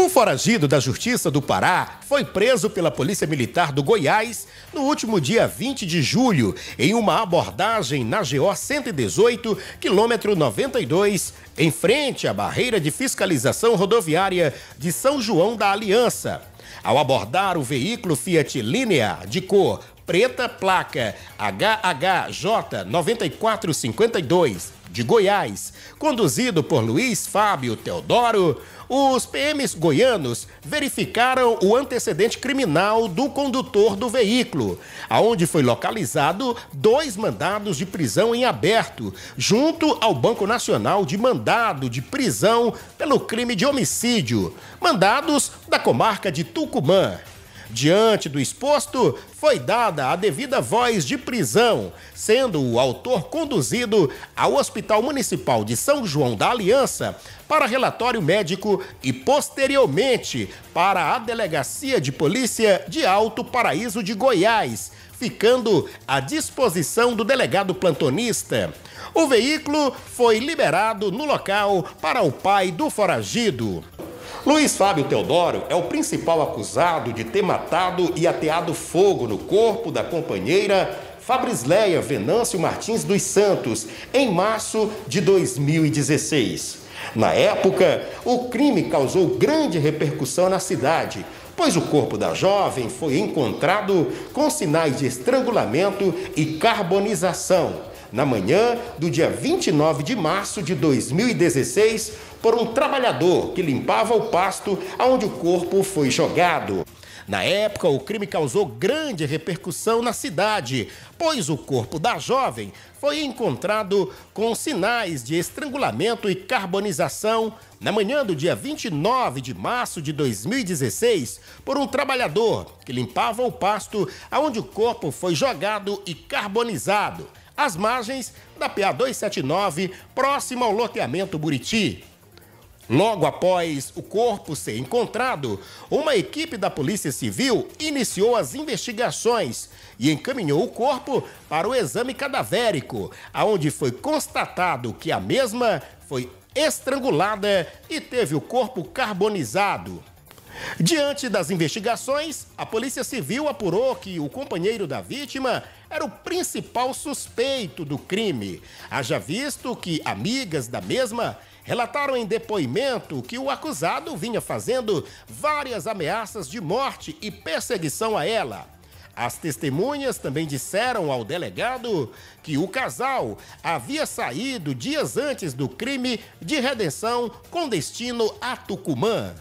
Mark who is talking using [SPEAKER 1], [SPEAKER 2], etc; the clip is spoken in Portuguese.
[SPEAKER 1] Um foragido da Justiça do Pará foi preso pela Polícia Militar do Goiás no último dia 20 de julho, em uma abordagem na GO 118, quilômetro 92, em frente à barreira de fiscalização rodoviária de São João da Aliança. Ao abordar o veículo Fiat Linea de cor preta, placa HHJ9452, de Goiás, conduzido por Luiz Fábio Teodoro, os PMs goianos verificaram o antecedente criminal do condutor do veículo, aonde foi localizado dois mandados de prisão em aberto, junto ao Banco Nacional de Mandado de Prisão pelo crime de homicídio, mandados da comarca de Tucumã. Diante do exposto, foi dada a devida voz de prisão, sendo o autor conduzido ao Hospital Municipal de São João da Aliança para relatório médico e posteriormente para a Delegacia de Polícia de Alto Paraíso de Goiás, ficando à disposição do delegado plantonista. O veículo foi liberado no local para o pai do foragido. Luiz Fábio Teodoro é o principal acusado de ter matado e ateado fogo no corpo da companheira Fabrisleia Venâncio Martins dos Santos, em março de 2016. Na época, o crime causou grande repercussão na cidade, pois o corpo da jovem foi encontrado com sinais de estrangulamento e carbonização na manhã do dia 29 de março de 2016 por um trabalhador que limpava o pasto aonde o corpo foi jogado. Na época, o crime causou grande repercussão na cidade, pois o corpo da jovem foi encontrado com sinais de estrangulamento e carbonização na manhã do dia 29 de março de 2016 por um trabalhador que limpava o pasto aonde o corpo foi jogado e carbonizado às margens da PA 279, próxima ao loteamento Buriti. Logo após o corpo ser encontrado, uma equipe da Polícia Civil iniciou as investigações e encaminhou o corpo para o exame cadavérico, aonde foi constatado que a mesma foi estrangulada e teve o corpo carbonizado. Diante das investigações, a Polícia Civil apurou que o companheiro da vítima era o principal suspeito do crime. Haja visto que amigas da mesma relataram em depoimento que o acusado vinha fazendo várias ameaças de morte e perseguição a ela. As testemunhas também disseram ao delegado que o casal havia saído dias antes do crime de redenção com destino a Tucumã.